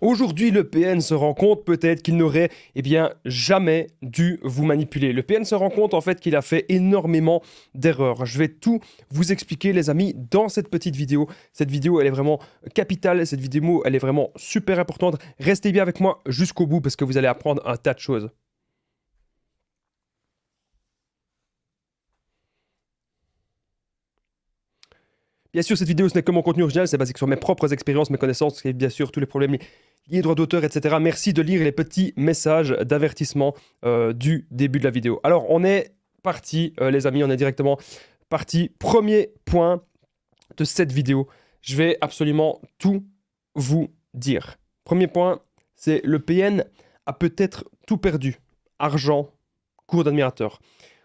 Aujourd'hui, le PN se rend compte peut-être qu'il n'aurait eh bien jamais dû vous manipuler. Le PN se rend compte en fait qu'il a fait énormément d'erreurs. Je vais tout vous expliquer les amis dans cette petite vidéo. Cette vidéo elle est vraiment capitale, cette vidéo elle est vraiment super importante. Restez bien avec moi jusqu'au bout parce que vous allez apprendre un tas de choses. Bien sûr, cette vidéo, ce n'est que mon contenu original, c'est basé sur mes propres expériences, mes connaissances et bien sûr tous les problèmes liés aux droits d'auteur, etc. Merci de lire les petits messages d'avertissement euh, du début de la vidéo. Alors, on est parti, euh, les amis, on est directement parti. Premier point de cette vidéo, je vais absolument tout vous dire. Premier point, c'est le PN a peut-être tout perdu. Argent, cours d'admirateur.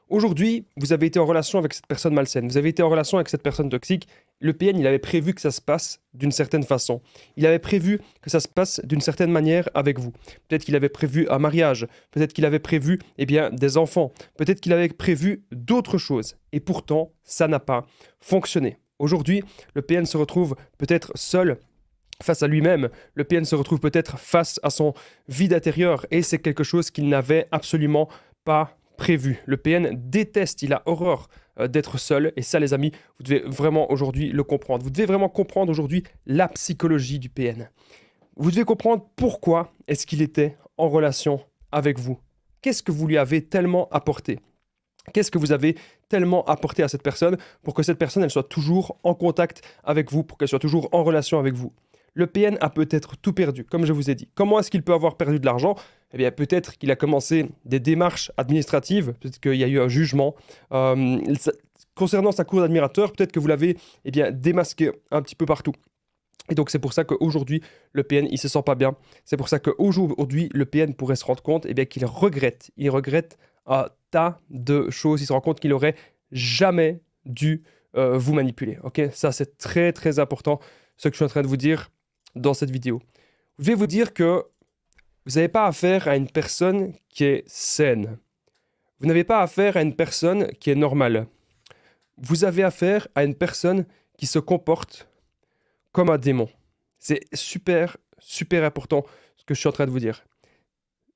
Aujourd'hui, vous avez été en relation avec cette personne malsaine, vous avez été en relation avec cette personne toxique. Le PN, il avait prévu que ça se passe d'une certaine façon. Il avait prévu que ça se passe d'une certaine manière avec vous. Peut-être qu'il avait prévu un mariage, peut-être qu'il avait prévu eh bien, des enfants, peut-être qu'il avait prévu d'autres choses. Et pourtant, ça n'a pas fonctionné. Aujourd'hui, le PN se retrouve peut-être seul face à lui-même. Le PN se retrouve peut-être face à son vide intérieur et c'est quelque chose qu'il n'avait absolument pas prévu. Le PN déteste, il a horreur euh, d'être seul. Et ça, les amis, vous devez vraiment aujourd'hui le comprendre. Vous devez vraiment comprendre aujourd'hui la psychologie du PN. Vous devez comprendre pourquoi est-ce qu'il était en relation avec vous. Qu'est-ce que vous lui avez tellement apporté Qu'est-ce que vous avez tellement apporté à cette personne pour que cette personne elle soit toujours en contact avec vous, pour qu'elle soit toujours en relation avec vous le PN a peut-être tout perdu, comme je vous ai dit. Comment est-ce qu'il peut avoir perdu de l'argent eh bien, peut-être qu'il a commencé des démarches administratives, peut-être qu'il y a eu un jugement. Euh, concernant sa cour d'admirateur, peut-être que vous l'avez eh bien, démasqué un petit peu partout. Et donc c'est pour ça qu'aujourd'hui, le PN, il se sent pas bien. C'est pour ça qu'aujourd'hui, le PN pourrait se rendre compte eh bien, qu'il regrette. Il regrette un tas de choses. Il se rend compte qu'il aurait jamais dû euh, vous manipuler. Ok, Ça, c'est très, très important. Ce que je suis en train de vous dire, dans cette vidéo. Je vais vous dire que vous n'avez pas affaire à une personne qui est saine. Vous n'avez pas affaire à une personne qui est normale. Vous avez affaire à une personne qui se comporte comme un démon. C'est super, super important ce que je suis en train de vous dire.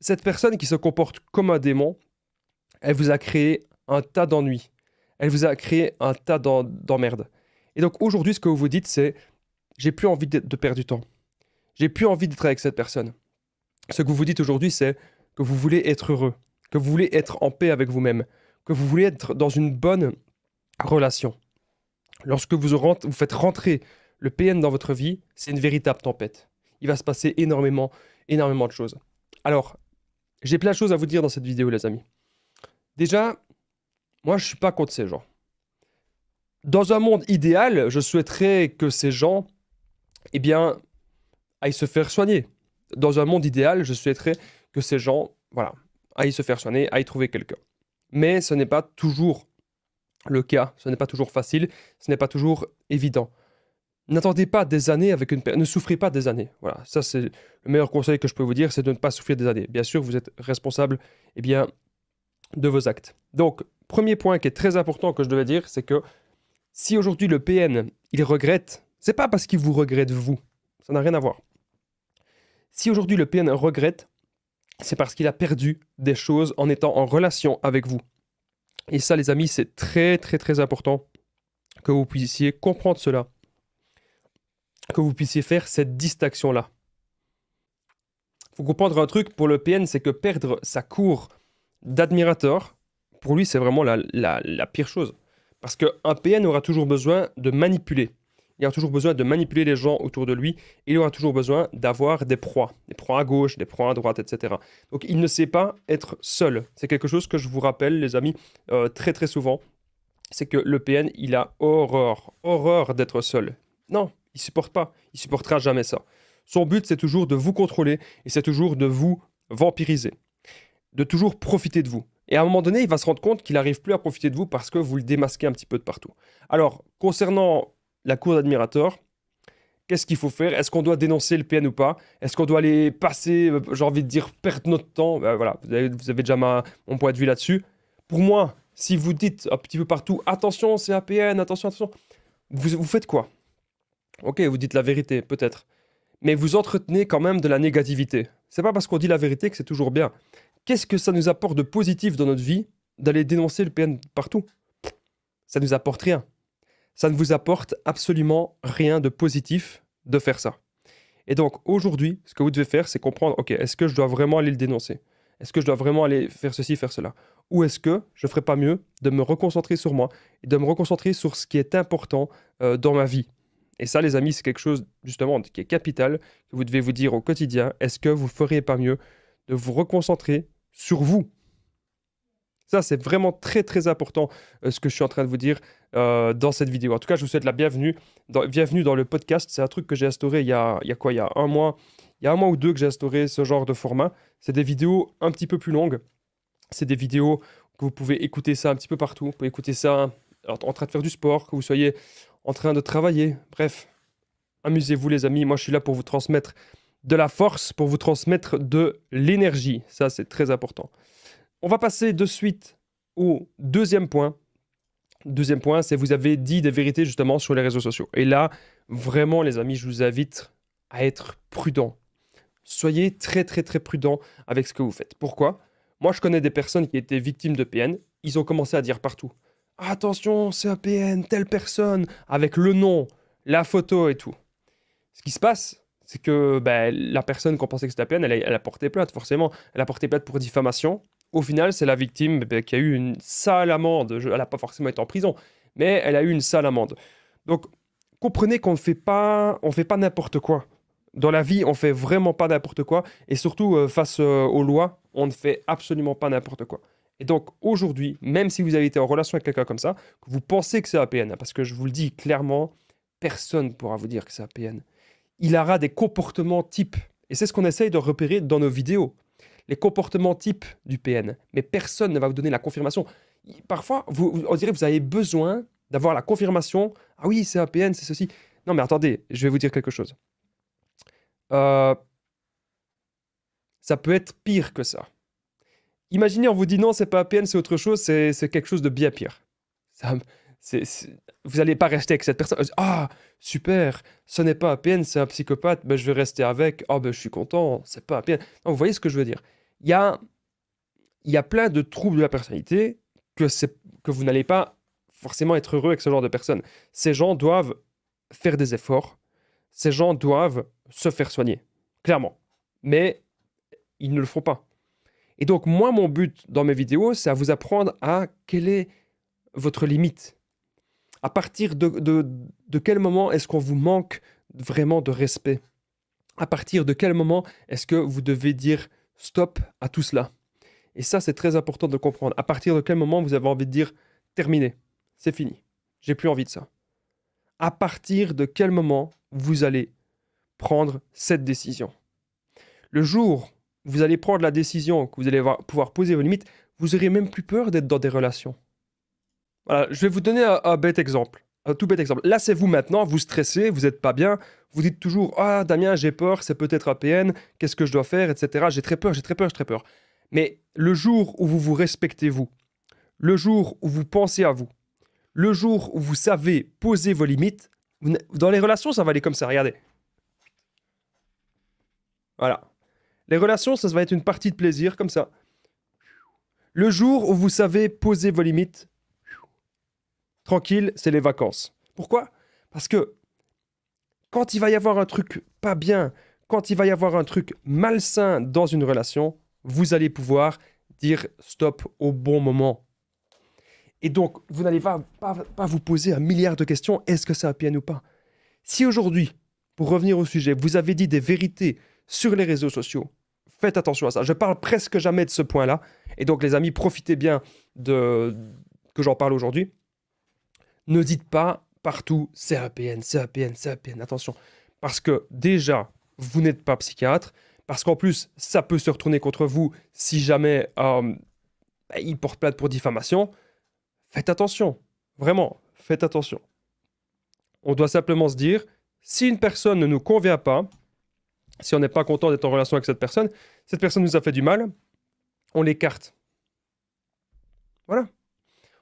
Cette personne qui se comporte comme un démon, elle vous a créé un tas d'ennuis. Elle vous a créé un tas d'emmerdes. Et donc aujourd'hui, ce que vous vous dites, c'est j'ai plus envie de perdre du temps j'ai plus envie d'être avec cette personne. Ce que vous vous dites aujourd'hui, c'est que vous voulez être heureux, que vous voulez être en paix avec vous-même, que vous voulez être dans une bonne relation. Lorsque vous, vous faites rentrer le PN dans votre vie, c'est une véritable tempête. Il va se passer énormément, énormément de choses. Alors, j'ai plein de choses à vous dire dans cette vidéo, les amis. Déjà, moi, je suis pas contre ces gens. Dans un monde idéal, je souhaiterais que ces gens, eh bien, Aille se faire soigner. Dans un monde idéal, je souhaiterais que ces gens, voilà, aillent se faire soigner, aillent trouver quelqu'un. Mais ce n'est pas toujours le cas, ce n'est pas toujours facile, ce n'est pas toujours évident. N'attendez pas des années avec une ne souffrez pas des années. Voilà, ça c'est le meilleur conseil que je peux vous dire, c'est de ne pas souffrir des années. Bien sûr, vous êtes responsable, eh bien, de vos actes. Donc, premier point qui est très important que je devais dire, c'est que si aujourd'hui le PN, il regrette, c'est pas parce qu'il vous regrette vous, ça n'a rien à voir. Si aujourd'hui le PN regrette, c'est parce qu'il a perdu des choses en étant en relation avec vous. Et ça, les amis, c'est très, très, très important que vous puissiez comprendre cela, que vous puissiez faire cette distinction-là. Il faut comprendre un truc pour le PN, c'est que perdre sa cour d'admirateur, pour lui, c'est vraiment la, pire chose. Parce qu'un PN aura toujours besoin de manipuler il aura toujours besoin de manipuler les gens autour de lui, il aura toujours besoin d'avoir des proies, des proies à gauche, des proies à droite, etc. Donc il ne sait pas être seul. C'est quelque chose que je vous rappelle, les amis, euh, très très souvent, c'est que le PN, il a horreur, horreur d'être seul. Non, il supporte pas, il supportera jamais ça. Son but, c'est toujours de vous contrôler, et c'est toujours de vous vampiriser, de toujours profiter de vous. Et à un moment donné, il va se rendre compte qu'il n'arrive plus à profiter de vous parce que vous le démasquez un petit peu de partout. Alors, concernant la cour d'admirateurs. Qu'est-ce qu'il faut faire Est-ce qu'on doit dénoncer le PN ou pas Est-ce qu'on doit aller passer, euh, j'ai envie de dire, perdre notre temps bah, Voilà, vous avez, déjà mon point de vue là-dessus. Pour moi, si vous dites un petit peu partout, attention, c'est un PN, attention, attention, vous, vous faites quoi Ok, vous dites la vérité, peut-être. Mais vous entretenez quand même de la négativité. C'est pas parce qu'on dit la vérité que c'est toujours bien. Qu'est-ce que ça nous apporte de positif dans notre vie d'aller dénoncer le PN partout Ça nous apporte rien ça ne vous apporte absolument rien de positif de faire ça. Et donc aujourd'hui, ce que vous devez faire, c'est comprendre, ok, est-ce que je dois vraiment aller le dénoncer Est-ce que je dois vraiment aller faire ceci, faire cela Ou est-ce que je ne ferais pas mieux de me reconcentrer sur moi et de me reconcentrer sur ce qui est important euh, dans ma vie Et ça, les amis, c'est quelque chose justement qui est capital, que vous devez vous dire au quotidien, est-ce que vous feriez pas mieux de vous reconcentrer sur vous ça, c'est vraiment très, très important euh, ce que je suis en train de vous dire euh, dans cette vidéo. En tout cas, je vous souhaite la bienvenue dans, bienvenue dans le podcast. C'est un truc que j'ai instauré il y, a, quoi Il y a un mois, il y a un mois ou deux que j'ai instauré ce genre de format. C'est des vidéos un petit peu plus longues. C'est des vidéos que vous pouvez écouter ça un petit peu partout. Vous pouvez écouter ça en train de faire du sport, que vous soyez en train de travailler. Bref, amusez-vous les amis. Moi, je suis là pour vous transmettre de la force, pour vous transmettre de l'énergie. Ça, c'est très important. On va passer de suite au deuxième point. Deuxième point, c'est vous avez dit des vérités justement sur les réseaux sociaux. Et là, vraiment les amis, je vous invite à être prudent. Soyez très très très prudent avec ce que vous faites. Pourquoi Moi, je connais des personnes qui étaient victimes de PN. Ils ont commencé à dire partout attention, c'est un PN, telle personne, avec le nom, la photo et tout. Ce qui se passe, c'est que ben, la personne qu'on pensait que c'était APN, elle elle a porté plainte, forcément. Elle a porté plainte pour diffamation, au final, c'est la victime bah, qui a eu une sale amende. elle n'a pas forcément été en prison, mais elle a eu une sale amende. Donc, comprenez qu'on ne fait pas n'importe quoi. Dans la vie, on fait vraiment pas n'importe quoi. Et surtout, euh, face euh, aux lois, on ne fait absolument pas n'importe quoi. Et donc, aujourd'hui, même si vous avez été en relation avec quelqu'un comme ça, que vous pensez que c'est APN, parce que je vous le dis clairement, personne ne pourra vous dire que c'est APN. Il aura des comportements types. Et c'est ce qu'on essaye de repérer dans nos vidéos les comportements types du PN, mais personne ne va vous donner la confirmation. Parfois, vous, on dirait que vous avez besoin d'avoir la confirmation. Ah oui, c'est un PN, c'est ceci. Non, mais attendez, je vais vous dire quelque chose. Euh, ça peut être pire que ça. Imaginez, on vous dit non, c'est pas un PN, c'est autre chose, c'est quelque chose de bien pire. Ça, vous n'allez pas rester avec cette personne. Ah, super, ce n'est pas un PN, c'est un psychopathe, ben, je vais rester avec. oh, ben, je suis content, c'est pas un PN. vous voyez ce que je veux dire il y a, y a plein de troubles de la personnalité que, que vous n'allez pas forcément être heureux avec ce genre de personnes. Ces gens doivent faire des efforts, ces gens doivent se faire soigner, clairement. Mais ils ne le font pas. Et donc, moi, mon but dans mes vidéos, c'est à vous apprendre à quelle est votre limite. À partir de quel moment est-ce qu'on vous manque vraiment de respect À partir de quel moment est-ce que vous devez dire stop à tout cela. Et ça, c'est très important de comprendre. À partir de quel moment vous avez envie de dire terminé, c'est fini, j'ai plus envie de ça. À partir de quel moment vous allez prendre cette décision. Le jour où vous allez prendre la décision, que vous allez pouvoir poser vos limites, vous aurez même plus peur d'être dans des relations. Voilà, je vais vous donner un bête exemple tout bête exemple. Là, c'est vous maintenant, vous stressez, vous n'êtes pas bien, vous dites toujours Ah, Damien, j'ai peur, c'est peut-être APN, qu'est-ce que je dois faire, etc. J'ai très peur, j'ai très peur, j'ai très peur. Mais le jour où vous vous respectez vous, le jour où vous pensez à vous, le jour où vous savez poser vos limites, dans les relations, ça va aller comme ça, regardez. Voilà. Les relations, ça va être une partie de plaisir, comme ça. Le jour où vous savez poser vos limites, tranquille, c'est les vacances. Pourquoi Parce que quand il va y avoir un truc pas bien, quand il va y avoir un truc malsain dans une relation, vous allez pouvoir dire stop au bon moment. Et donc, vous n'allez pas, vous poser un milliard de questions, est-ce que ça un PN ou pas Si aujourd'hui, pour revenir au sujet, vous avez dit des vérités sur les réseaux sociaux, faites attention à ça. Je parle presque jamais de ce point-là. Et donc, les amis, profitez bien de, que j'en parle aujourd'hui ne dites pas partout CAPN, CAPN, CAPN. Attention, parce que déjà, vous n'êtes pas psychiatre, parce qu'en plus, ça peut se retourner contre vous si jamais euh, bah, il porte plainte pour diffamation. Faites attention, vraiment, faites attention. On doit simplement se dire, si une personne ne nous convient pas, si on n'est pas content d'être en relation avec cette personne, cette personne nous a fait du mal, on l'écarte. Voilà.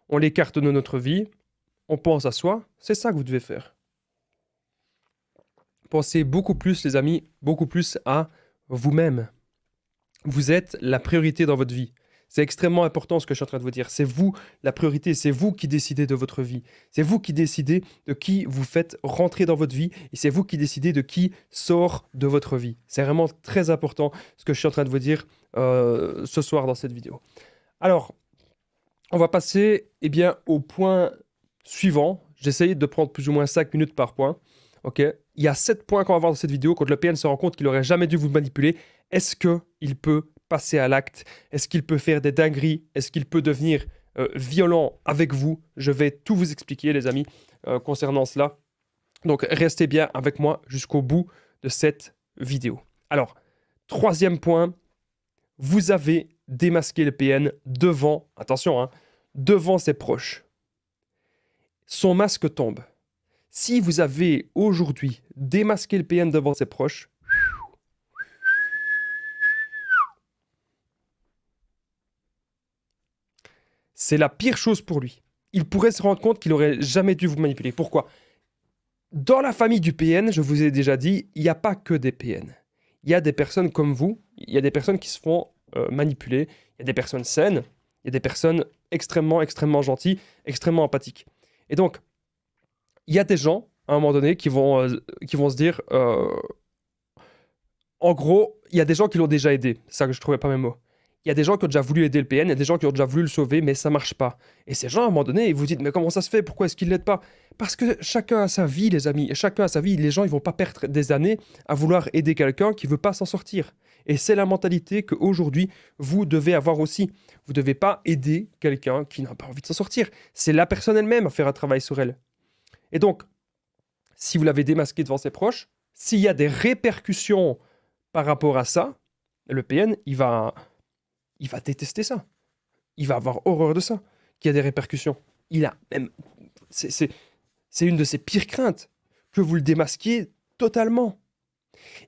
On l'écarte de notre vie, on pense à soi, c'est ça que vous devez faire. Pensez beaucoup plus, les amis, beaucoup plus à vous-même. Vous êtes la priorité dans votre vie. C'est extrêmement important ce que je suis en train de vous dire. C'est vous la priorité, c'est vous qui décidez de votre vie. C'est vous qui décidez de qui vous faites rentrer dans votre vie et c'est vous qui décidez de qui sort de votre vie. C'est vraiment très important ce que je suis en train de vous dire euh, ce soir dans cette vidéo. Alors, on va passer eh bien, au point suivant, j'essaye de prendre plus ou moins 5 minutes par point. OK Il y a 7 points qu'on va voir dans cette vidéo. Quand le PN se rend compte qu'il n'aurait jamais dû vous manipuler, est-ce qu'il peut passer à l'acte Est-ce qu'il peut faire des dingueries Est-ce qu'il peut devenir euh, violent avec vous Je vais tout vous expliquer, les amis, euh, concernant cela. Donc, restez bien avec moi jusqu'au bout de cette vidéo. Alors, troisième point, vous avez démasqué le PN devant, attention, hein, devant ses proches son masque tombe. Si vous avez aujourd'hui démasqué le PN devant ses proches, c'est la pire chose pour lui. Il pourrait se rendre compte qu'il aurait jamais dû vous manipuler. Pourquoi Dans la famille du PN, je vous ai déjà dit, il n'y a pas que des PN. Il y a des personnes comme vous, il y a des personnes qui se font euh, manipuler, il y a des personnes saines, il y a des personnes extrêmement, extrêmement gentilles, extrêmement empathiques. Et donc, il y a des gens, à un moment donné, qui vont, euh, se dire, euh, en gros, il y a des gens qui l'ont déjà aidé. ça que je trouvais pas mes mots. Il y a des gens qui ont déjà voulu aider le PN, il y a des gens qui ont déjà voulu le sauver, mais ça marche pas. Et ces gens, à un moment donné, ils vous dites, mais comment ça se fait Pourquoi est-ce qu'ils l'aident pas Parce que chacun a sa vie, les amis. Et chacun a sa vie. Les gens, ils vont pas perdre des années à vouloir aider quelqu'un qui veut pas s'en sortir. Et c'est la mentalité qu'aujourd'hui, vous devez avoir aussi. Vous ne devez pas aider quelqu'un qui n'a pas envie de s'en sortir. C'est la personne elle-même à faire un travail sur elle. Et donc, si vous l'avez démasqué devant ses proches, s'il y a des répercussions par rapport à ça, le PN, il va, il va détester ça. Il va avoir horreur de ça, qu'il y a des répercussions. Il a même. C'est une de ses pires craintes que vous le démasquiez totalement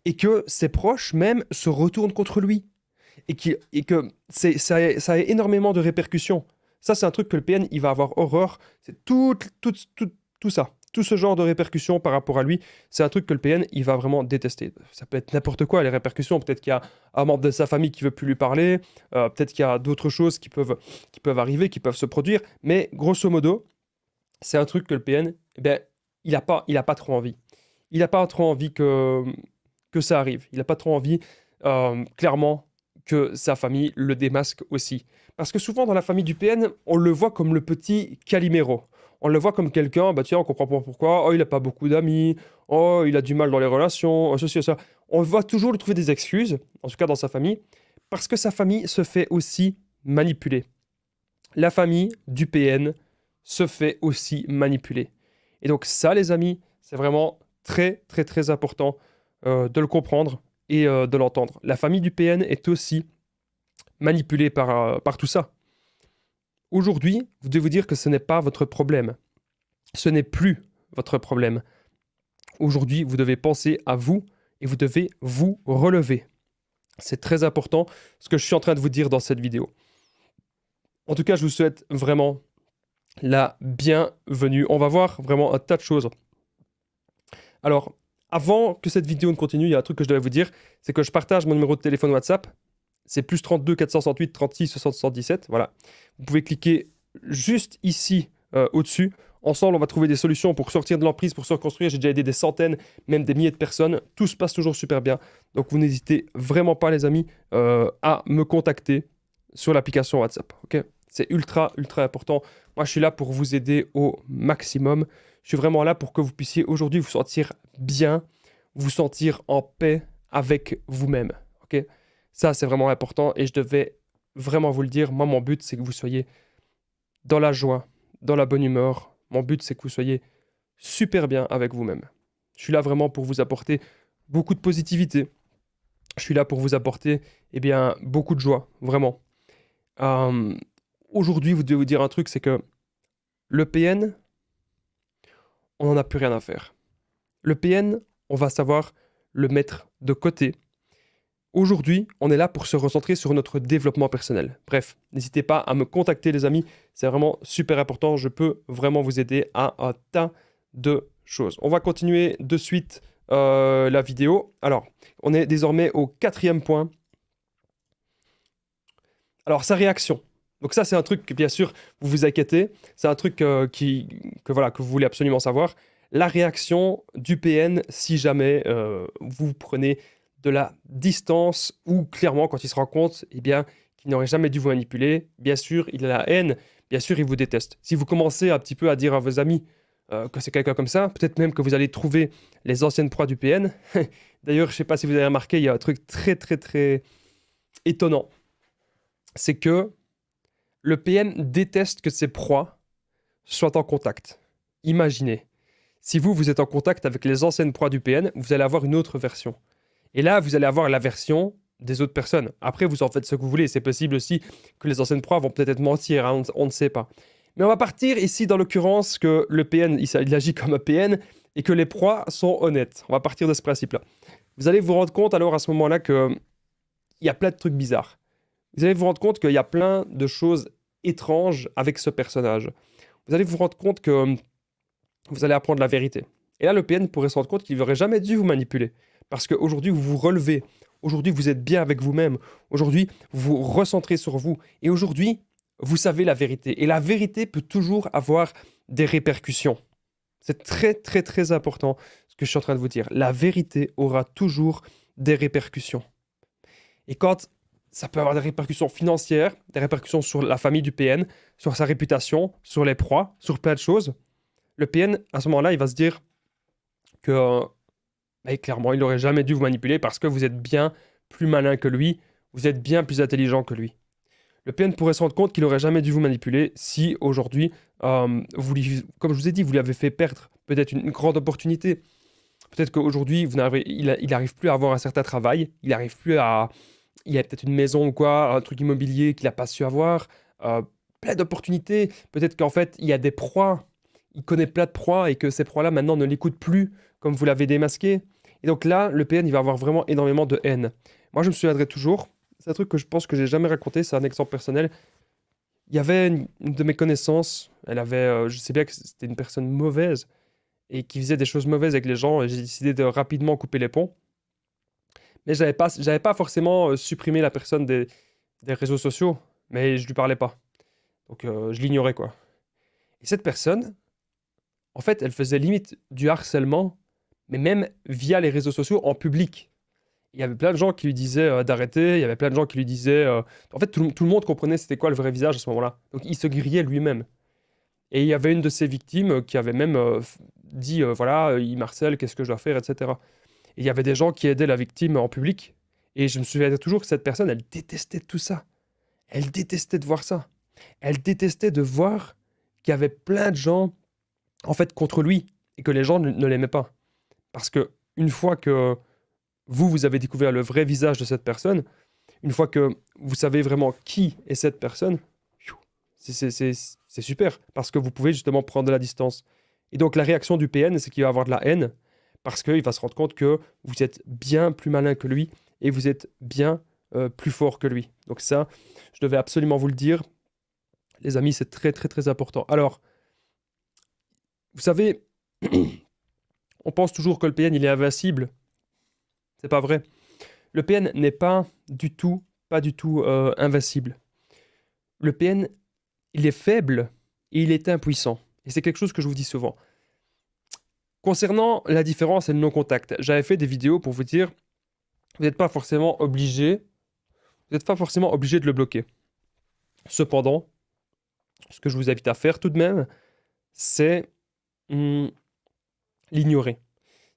et que ses proches même se retournent contre lui. Et, et que ça, ça a énormément de répercussions. Ça, c'est un truc que le PN, il va avoir horreur. C'est tout, tout, ça. Tout ce genre de répercussions par rapport à lui, c'est un truc que le PN, il va vraiment détester. Ça peut être n'importe quoi, les répercussions. Peut-être qu'il y a un membre de sa famille qui veut plus lui parler. Euh, peut-être qu'il y a d'autres choses qui peuvent, arriver, qui peuvent se produire. Mais grosso modo, c'est un truc que le PN, eh ben, il n'a pas, pas trop envie. Il n'a pas trop envie que, que ça arrive. Il n'a pas trop envie, euh, clairement, que sa famille le démasque aussi. Parce que souvent, dans la famille du PN, on le voit comme le petit Calimero. On le voit comme quelqu'un, bah tiens, on comprend pas pourquoi, oh, il n'a pas beaucoup d'amis, oh, il a du mal dans les relations, oh, ceci, ça. On va toujours lui trouver des excuses, en tout cas dans sa famille, parce que sa famille se fait aussi manipuler. La famille du PN se fait aussi manipuler. Et donc ça, les amis, c'est vraiment très, très, très important euh, de le comprendre et euh, de l'entendre. La famille du PN est aussi manipulée par, euh, par tout ça. Aujourd'hui, vous devez vous dire que ce n'est pas votre problème. Ce n'est plus votre problème. Aujourd'hui, vous devez penser à vous et vous devez vous relever. C'est très important ce que je suis en train de vous dire dans cette vidéo. En tout cas, je vous souhaite vraiment la bienvenue. On va voir vraiment un tas de choses. Alors, avant que cette vidéo ne continue, il y a un truc que je devais vous dire, c'est que je partage mon numéro de téléphone WhatsApp. C'est plus 32 468 36 77. Voilà. Vous pouvez cliquer juste ici euh, au-dessus. Ensemble, on va trouver des solutions pour sortir de l'emprise, pour se reconstruire. J'ai déjà aidé des centaines, même des milliers de personnes. Tout se passe toujours super bien. Donc, vous n'hésitez vraiment pas, les amis, euh, à me contacter sur l'application WhatsApp. ok c'est ultra, ultra important. Moi, je suis là pour vous aider au maximum. Je suis vraiment là pour que vous puissiez aujourd'hui vous sentir bien, vous sentir en paix avec vous-même. Ok Ça, c'est vraiment important et je devais vraiment vous le dire. Moi, mon but, c'est que vous soyez dans la joie, dans la bonne humeur. Mon but, c'est que vous soyez super bien avec vous-même. Je suis là vraiment pour vous apporter beaucoup de positivité. Je suis là pour vous apporter eh bien, beaucoup de joie, vraiment. Euh, aujourd'hui, vous devez vous dire un truc, c'est que le PN, on n'en a plus rien à faire. Le PN, on va savoir le mettre de côté. Aujourd'hui, on est là pour se recentrer sur notre développement personnel. Bref, n'hésitez pas à me contacter les amis, c'est vraiment super important, je peux vraiment vous aider à un tas de choses. On va continuer de suite euh, la vidéo. Alors, on est désormais au quatrième point. Alors, sa réaction. Donc ça, c'est un truc que, bien sûr, vous vous inquiétez. C'est un truc euh, qui, que, voilà, que vous voulez absolument savoir. La réaction du PN si jamais euh, vous prenez de la distance ou clairement quand il se rend compte eh bien, qu'il n'aurait jamais dû vous manipuler. Bien sûr, il a la haine. Bien sûr, il vous déteste. Si vous commencez un petit peu à dire à vos amis euh, que c'est quelqu'un comme ça, peut-être même que vous allez trouver les anciennes proies du PN. D'ailleurs, je ne sais pas si vous avez remarqué, il y a un truc très, très, très étonnant. C'est que le PN déteste que ses proies soient en contact. Imaginez, si vous, vous êtes en contact avec les anciennes proies du PN, vous allez avoir une autre version. Et là, vous allez avoir la version des autres personnes. Après, vous en faites ce que vous voulez. C'est possible aussi que les anciennes proies vont peut-être mentir, hein, on, ne sait pas. Mais on va partir ici dans l'occurrence que le PN, il, il agit comme un PN et que les proies sont honnêtes. On va partir de ce principe-là. Vous allez vous rendre compte alors à ce moment-là que il y a plein de trucs bizarres vous allez vous rendre compte qu'il y a plein de choses étranges avec ce personnage. Vous allez vous rendre compte que hum, vous allez apprendre la vérité. Et là, le PN pourrait se rendre compte qu'il n'aurait jamais dû vous manipuler. Parce qu'aujourd'hui, vous vous relevez. Aujourd'hui, vous êtes bien avec vous-même. Aujourd'hui, vous vous recentrez sur vous. Et aujourd'hui, vous savez la vérité. Et la vérité peut toujours avoir des répercussions. C'est très, très, très important ce que je suis en train de vous dire. La vérité aura toujours des répercussions. Et quand ça peut avoir des répercussions financières, des répercussions sur la famille du PN, sur sa réputation, sur les proies, sur plein de choses. Le PN, à ce moment-là, il va se dire que clairement, il n'aurait jamais dû vous manipuler parce que vous êtes bien plus malin que lui, vous êtes bien plus intelligent que lui. Le PN pourrait se rendre compte qu'il n'aurait jamais dû vous manipuler si aujourd'hui, euh, vous comme je vous ai dit, vous lui avez fait perdre peut-être une grande opportunité. Peut-être qu'aujourd'hui, il n'arrive plus à avoir un certain travail, il n'arrive plus à, il y a peut-être une maison ou quoi, un truc immobilier qu'il n'a pas su avoir, euh, plein d'opportunités. Peut-être qu'en fait, il y a des proies, il connaît plein de proies et que ces proies-là, maintenant, ne l'écoutent plus comme vous l'avez démasqué. Et donc là, le PN, il va avoir vraiment énormément de haine. Moi, je me souviendrai toujours, c'est un truc que je pense que j'ai jamais raconté, c'est un exemple personnel. Il y avait une, de mes connaissances, elle avait, euh, je sais bien que c'était une personne mauvaise et qui faisait des choses mauvaises avec les gens, et j'ai décidé de rapidement couper les ponts mais j'avais pas, j'avais pas forcément euh, supprimé la personne des, des, réseaux sociaux, mais je lui parlais pas. Donc euh, je l'ignorais quoi. Et cette personne, en fait, elle faisait limite du harcèlement, mais même via les réseaux sociaux en public. Il y avait plein de gens qui lui disaient euh, d'arrêter, il y avait plein de gens qui lui disaient... En fait, tout, le monde comprenait c'était quoi le vrai visage à ce moment-là. Donc il se grillait lui-même. Et il y avait une de ses victimes qui avait même dit, voilà, il harcèle, qu'est-ce que je dois faire, etc il y avait des gens qui aidaient la victime en public. Et je me souviens toujours que cette personne, elle détestait tout ça. Elle détestait de voir ça. Elle détestait de voir qu'il y avait plein de gens, en fait, contre lui et que les gens ne, l'aimaient pas. Parce que une fois que vous, vous avez découvert le vrai visage de cette personne, une fois que vous savez vraiment qui est cette personne, c'est super. Parce que vous pouvez justement prendre de la distance. Et donc, la réaction du PN, c'est qu'il va avoir de la haine parce qu'il va se rendre compte que vous êtes bien plus malin que lui et vous êtes bien euh, plus fort que lui. Donc ça, je devais absolument vous le dire. Les amis, c'est très très très important. Alors, vous savez, on pense toujours que le PN, il est invincible. C'est pas vrai. Le PN n'est pas du tout, pas du tout euh, invincible. Le PN, il est faible et il est impuissant. Et c'est quelque chose que je vous dis souvent. Concernant la différence et le non-contact, j'avais fait des vidéos pour vous dire, vous n'êtes pas forcément obligé, vous n'êtes pas forcément obligé de le bloquer. Cependant, ce que je vous invite à faire tout de même, c'est hmm, l'ignorer.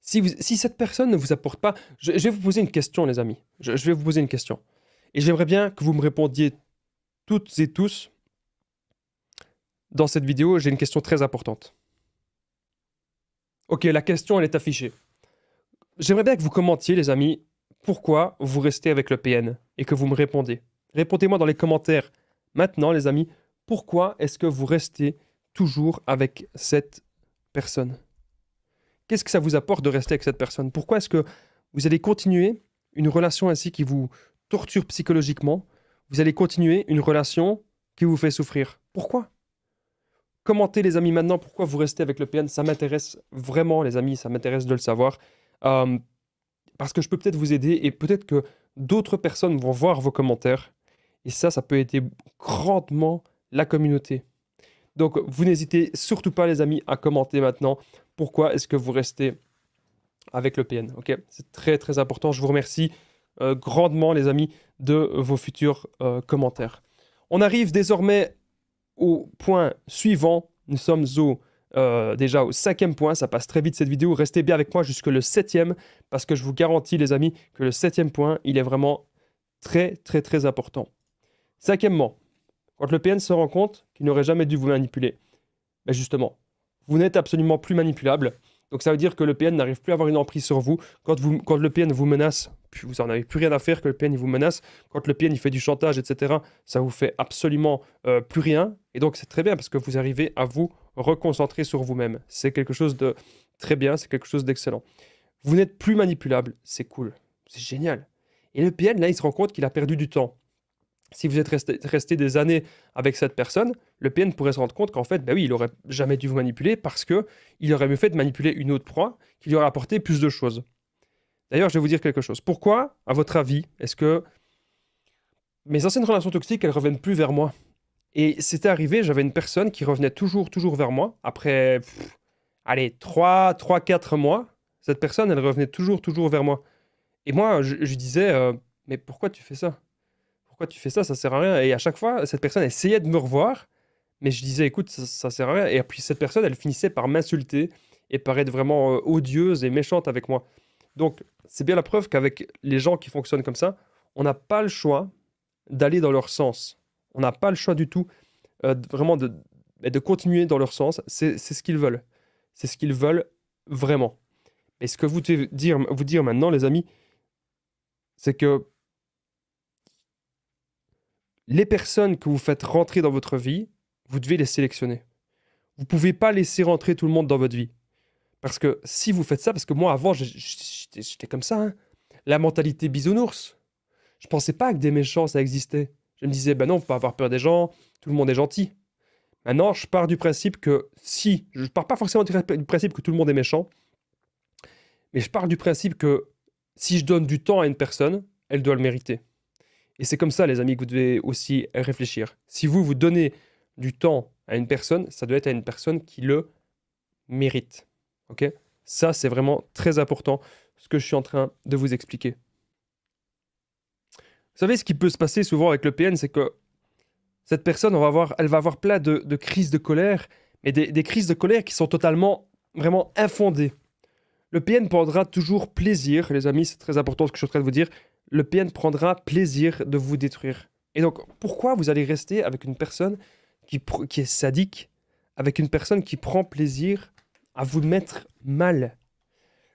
Si, si cette personne ne vous apporte pas, je, vais vous poser une question, les amis. je vais vous poser une question. Et j'aimerais bien que vous me répondiez toutes et tous. Dans cette vidéo, j'ai une question très importante. Ok, la question, elle est affichée. J'aimerais bien que vous commentiez, les amis, pourquoi vous restez avec le PN et que vous me répondez. Répondez-moi dans les commentaires maintenant, les amis, pourquoi est-ce que vous restez toujours avec cette personne Qu'est-ce que ça vous apporte de rester avec cette personne Pourquoi est-ce que vous allez continuer une relation ainsi qui vous torture psychologiquement Vous allez continuer une relation qui vous fait souffrir Pourquoi Commentez les amis maintenant pourquoi vous restez avec le PN. Ça m'intéresse vraiment les amis, ça m'intéresse de le savoir. Hum, parce que je peux peut-être vous aider et peut-être que d'autres personnes vont voir vos commentaires. Et ça, ça peut aider grandement la communauté. Donc vous n'hésitez surtout pas les amis à commenter maintenant pourquoi est-ce que vous restez avec le PN. Ok, c'est très très important. Je vous remercie euh, grandement les amis de vos futurs euh, commentaires. On arrive désormais au point suivant. Nous sommes euh, déjà au cinquième point. Ça passe très vite cette vidéo. Restez bien avec moi jusque le septième parce que je vous garantis, les amis, que le septième point, il est vraiment très, très, très important. Cinquièmement, quand le PN se rend compte qu'il n'aurait jamais dû vous manipuler, ben justement, vous n'êtes absolument plus manipulable. Donc ça veut dire que le PN n'arrive plus à avoir une emprise sur vous. Quand, vous, quand le PN vous menace, vous n'en avez plus rien à faire que le PN vous menace. Quand le PN il fait du chantage, etc., ça vous fait absolument euh, plus rien. Et donc c'est très bien parce que vous arrivez à vous reconcentrer sur vous-même. C'est quelque chose de très bien, c'est quelque chose d'excellent. Vous n'êtes plus manipulable, c'est cool, c'est génial. Et le PN, là, il se rend compte qu'il a perdu du temps si vous êtes resté, des années avec cette personne, le PN pourrait se rendre compte qu'en fait, ben oui, il aurait jamais dû vous manipuler parce que il aurait mieux fait de manipuler une autre proie qui lui aurait apporté plus de choses. D'ailleurs, je vais vous dire quelque chose. Pourquoi, à votre avis, est-ce que mes anciennes relations toxiques, elles reviennent plus vers moi Et c'était arrivé, j'avais une personne qui revenait toujours, toujours vers moi. Après, allez, 3, 3, 4 mois, cette personne, elle revenait toujours, toujours vers moi. Et moi, je, disais, euh, mais pourquoi tu fais ça tu fais ça Ça sert à rien. Et à chaque fois, cette personne essayait de me revoir, mais je disais, écoute, ça, sert à rien. Et puis cette personne, elle finissait par m'insulter et par être vraiment euh, odieuse et méchante avec moi. Donc, c'est bien la preuve qu'avec les gens qui fonctionnent comme ça, on n'a pas le choix d'aller dans leur sens. On n'a pas le choix du tout, euh, vraiment, de, de continuer dans leur sens. C'est ce qu'ils veulent. C'est ce qu'ils veulent vraiment. Et ce que vous devez dire, vous dire maintenant, les amis, c'est que les personnes que vous faites rentrer dans votre vie, vous devez les sélectionner. Vous pouvez pas laisser rentrer tout le monde dans votre vie. Parce que si vous faites ça, parce que moi avant, j'étais comme ça, hein. la mentalité bisounours. Je pensais pas que des méchants, ça existait. Je me disais, ben non, faut pas avoir peur des gens, tout le monde est gentil. Maintenant, je pars du principe que si, je pars pas forcément du principe que tout le monde est méchant, mais je pars du principe que si je donne du temps à une personne, elle doit le mériter. Et c'est comme ça, les amis, que vous devez aussi réfléchir. Si vous vous donnez du temps à une personne, ça doit être à une personne qui le mérite. Ok Ça, c'est vraiment très important ce que je suis en train de vous expliquer. Vous savez, ce qui peut se passer souvent avec le PN, c'est que cette personne, on va voir, elle va avoir plein de, crises de colère, mais des, des, crises de colère qui sont totalement, vraiment infondées. Le PN prendra toujours plaisir, les amis, c'est très important ce que je suis en train de vous dire, le PN prendra plaisir de vous détruire. Et donc, pourquoi vous allez rester avec une personne qui, qui est sadique, avec une personne qui prend plaisir à vous mettre mal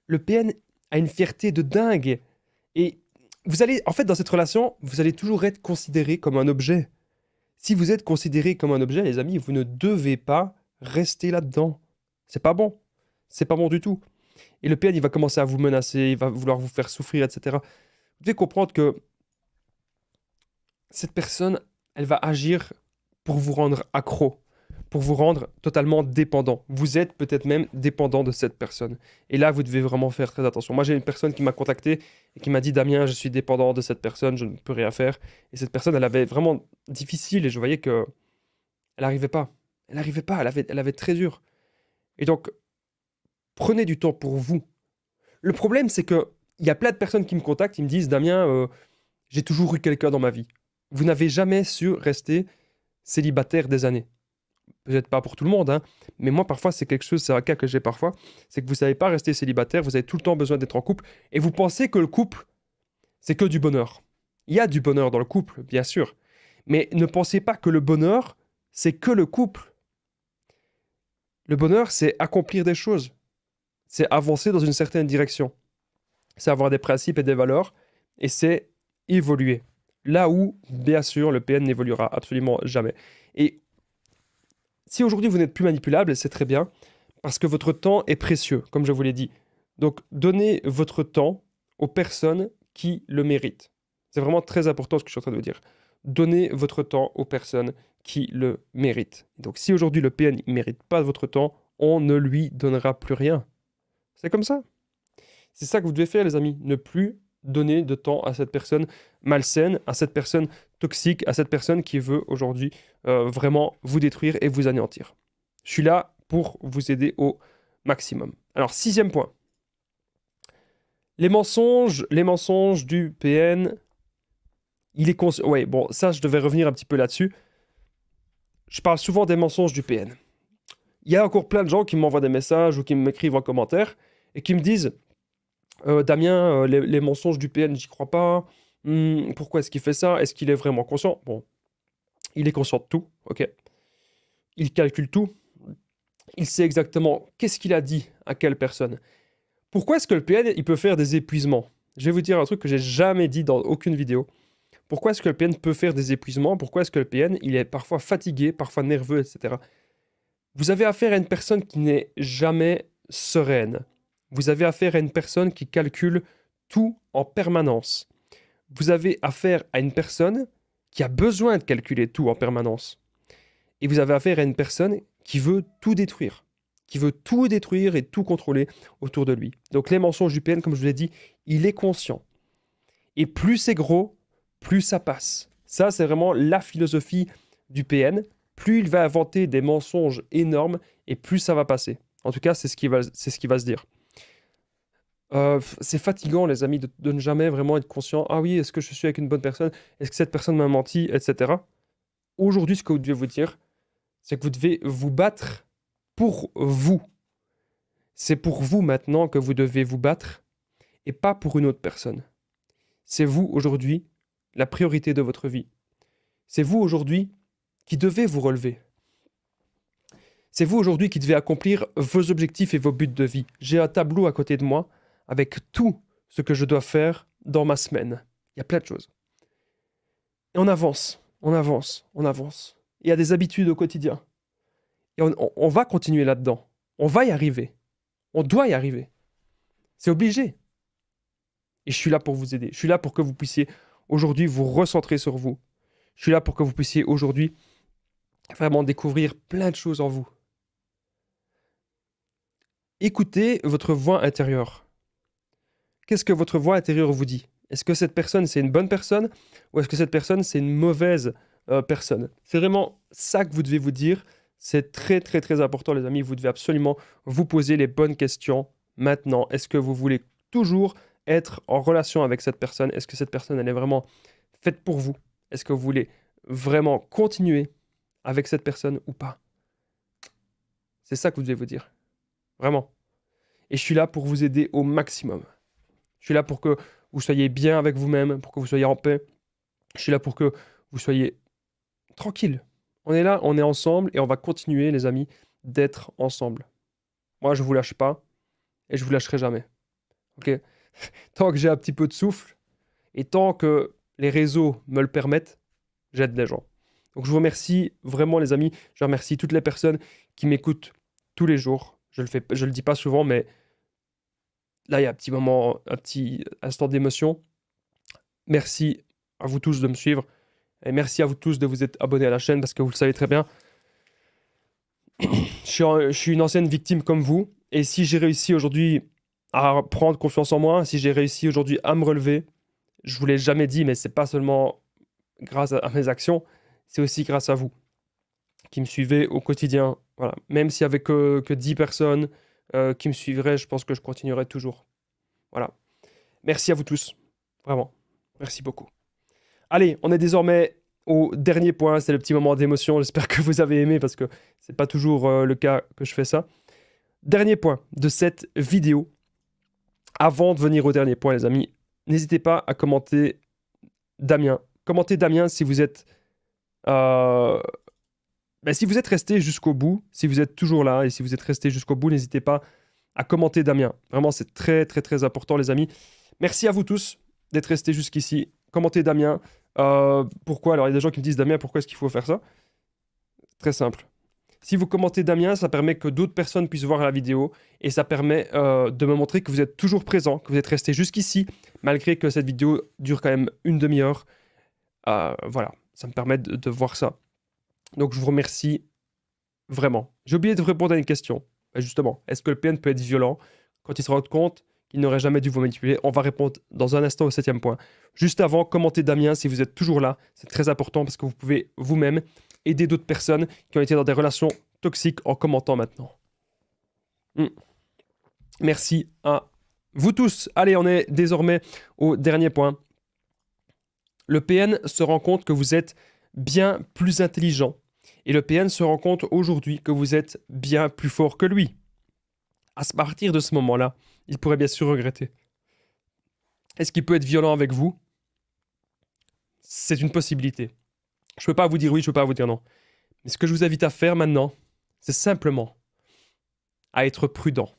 Le PN a une fierté de dingue. Et vous allez, en fait, dans cette relation, vous allez toujours être considéré comme un objet. Si vous êtes considéré comme un objet, les amis, vous ne devez pas rester là-dedans. C'est pas bon. C'est pas bon du tout. Et le PN, il va commencer à vous menacer, il va vouloir vous faire souffrir, etc. Vous devez comprendre que cette personne, elle va agir pour vous rendre accro, pour vous rendre totalement dépendant. Vous êtes peut-être même dépendant de cette personne. Et là, vous devez vraiment faire très attention. Moi, j'ai une personne qui m'a contacté et qui m'a dit Damien, je suis dépendant de cette personne, je ne peux rien faire. Et cette personne, elle avait vraiment difficile et je voyais que elle n'arrivait pas. Elle n'arrivait pas, elle avait, elle avait très dur. Et donc, prenez du temps pour vous. Le problème, c'est que il y a plein de personnes qui me contactent, qui me disent Damien, euh, j'ai toujours eu quelqu'un dans ma vie. Vous n'avez jamais su rester célibataire des années. Vous n'êtes pas pour tout le monde, hein, mais moi parfois c'est quelque chose, c'est un cas que j'ai parfois, c'est que vous ne savez pas rester célibataire, vous avez tout le temps besoin d'être en couple, et vous pensez que le couple, c'est que du bonheur. Il y a du bonheur dans le couple, bien sûr, mais ne pensez pas que le bonheur, c'est que le couple. Le bonheur, c'est accomplir des choses, c'est avancer dans une certaine direction c'est avoir des principes et des valeurs, et c'est évoluer. Là où, bien sûr, le PN n'évoluera absolument jamais. Et si aujourd'hui vous n'êtes plus manipulable, c'est très bien, parce que votre temps est précieux, comme je vous l'ai dit. Donc donnez votre temps aux personnes qui le méritent. C'est vraiment très important ce que je suis en train de vous dire. Donnez votre temps aux personnes qui le méritent. Donc si aujourd'hui le PN ne mérite pas votre temps, on ne lui donnera plus rien. C'est comme ça. C'est ça que vous devez faire, les amis. Ne plus donner de temps à cette personne malsaine, à cette personne toxique, à cette personne qui veut aujourd'hui euh, vraiment vous détruire et vous anéantir. Je suis là pour vous aider au maximum. Alors, sixième point. Les mensonges, les mensonges du PN, il est Ouais, bon, ça, je devais revenir un petit peu là-dessus. Je parle souvent des mensonges du PN. Il y a encore plein de gens qui m'envoient des messages ou qui m'écrivent en commentaire et qui me disent euh, Damien, euh, les, mensonges du PN, j'y crois pas. Hmm, pourquoi est-ce qu'il fait ça Est-ce qu'il est vraiment conscient Bon, il est conscient de tout, ok. Il calcule tout. Il sait exactement qu'est-ce qu'il a dit à quelle personne. Pourquoi est-ce que le PN, il peut faire des épuisements Je vais vous dire un truc que j'ai jamais dit dans aucune vidéo. Pourquoi est-ce que le PN peut faire des épuisements Pourquoi est-ce que le PN, il est parfois fatigué, parfois nerveux, etc. Vous avez affaire à une personne qui n'est jamais sereine. Vous avez affaire à une personne qui calcule tout en permanence. Vous avez affaire à une personne qui a besoin de calculer tout en permanence. Et vous avez affaire à une personne qui veut tout détruire, qui veut tout détruire et tout contrôler autour de lui. Donc les mensonges du PN, comme je vous l'ai dit, il est conscient. Et plus c'est gros, plus ça passe. Ça, c'est vraiment la philosophie du PN. Plus il va inventer des mensonges énormes et plus ça va passer. En tout cas, c'est ce, qui va, ce qui va se dire. Euh, c'est fatigant, les amis, de, de, ne jamais vraiment être conscient. Ah oui, est-ce que je suis avec une bonne personne Est-ce que cette personne m'a menti Etc. Aujourd'hui, ce que vous devez vous dire, c'est que vous devez vous battre pour vous. C'est pour vous maintenant que vous devez vous battre et pas pour une autre personne. C'est vous aujourd'hui la priorité de votre vie. C'est vous aujourd'hui qui devez vous relever. C'est vous aujourd'hui qui devez accomplir vos objectifs et vos buts de vie. J'ai un tableau à côté de moi avec tout ce que je dois faire dans ma semaine. Il y a plein de choses. Et on avance, on avance, on avance. Il y a des habitudes au quotidien. Et on, va continuer là-dedans. On va y arriver. On doit y arriver. C'est obligé. Et je suis là pour vous aider. Je suis là pour que vous puissiez aujourd'hui vous recentrer sur vous. Je suis là pour que vous puissiez aujourd'hui vraiment découvrir plein de choses en vous. Écoutez votre voix intérieure qu'est-ce que votre voix intérieure vous dit Est-ce que cette personne, c'est une bonne personne ou est-ce que cette personne, c'est une mauvaise euh, personne C'est vraiment ça que vous devez vous dire. C'est très, très, très important, les amis. Vous devez absolument vous poser les bonnes questions maintenant. Est-ce que vous voulez toujours être en relation avec cette personne Est-ce que cette personne, elle est vraiment faite pour vous Est-ce que vous voulez vraiment continuer avec cette personne ou pas C'est ça que vous devez vous dire. Vraiment. Et je suis là pour vous aider au maximum. Je suis là pour que vous soyez bien avec vous-même, pour que vous soyez en paix. Je suis là pour que vous soyez tranquille. On est là, on est ensemble et on va continuer, les amis, d'être ensemble. Moi, je ne vous lâche pas et je vous lâcherai jamais. Ok Tant que j'ai un petit peu de souffle et tant que les réseaux me le permettent, j'aide des gens. Donc, je vous remercie vraiment, les amis. Je remercie toutes les personnes qui m'écoutent tous les jours. Je le fais, je le dis pas souvent, mais Là, il y a un petit moment, un petit instant d'émotion. Merci à vous tous de me suivre. Et merci à vous tous de vous être abonnés à la chaîne parce que vous le savez très bien. je suis une ancienne victime comme vous. Et si j'ai réussi aujourd'hui à prendre confiance en moi, si j'ai réussi aujourd'hui à me relever, je vous l'ai jamais dit, mais c'est pas seulement grâce à mes actions, c'est aussi grâce à vous qui me suivez au quotidien. Voilà. Même s'il avec avait que 10 personnes, euh, qui me suivraient, je pense que je continuerai toujours. Voilà. Merci à vous tous. Vraiment. Merci beaucoup. Allez, on est désormais au dernier point. C'est le petit moment d'émotion. J'espère que vous avez aimé parce que c'est pas toujours euh, le cas que je fais ça. Dernier point de cette vidéo. Avant de venir au dernier point, les amis, n'hésitez pas à commenter Damien. Commentez Damien si vous êtes euh, bah, si vous êtes resté jusqu'au bout, si vous êtes toujours là et si vous êtes resté jusqu'au bout, n'hésitez pas à commenter Damien. Vraiment, c'est très, très, très important, les amis. Merci à vous tous d'être restés jusqu'ici. Commentez Damien. Euh, pourquoi Alors, il y a des gens qui me disent Damien, pourquoi est-ce qu'il faut faire ça Très simple. Si vous commentez Damien, ça permet que d'autres personnes puissent voir la vidéo et ça permet euh, de me montrer que vous êtes toujours présent, que vous êtes resté jusqu'ici, malgré que cette vidéo dure quand même une demi-heure. Euh, voilà, ça me permet de voir ça. Donc je vous remercie vraiment. J'ai oublié de vous répondre à une question. Bah, justement, est-ce que le PN peut être violent quand il se rend compte qu'il n'aurait jamais dû vous manipuler On va répondre dans un instant au septième point. Juste avant, commentez Damien si vous êtes toujours là. C'est très important parce que vous pouvez vous-même aider d'autres personnes qui ont été dans des relations toxiques en commentant maintenant. Hmm. Merci à vous tous. Allez, on est désormais au dernier point. Le PN se rend compte que vous êtes bien plus intelligent. Et le PN se rend compte aujourd'hui que vous êtes bien plus fort que lui. À partir de ce moment-là, il pourrait bien sûr regretter. Est-ce qu'il peut être violent avec vous C'est une possibilité. Je ne peux pas vous dire oui, je ne peux pas vous dire non. Mais ce que je vous invite à faire maintenant, c'est simplement à être prudent.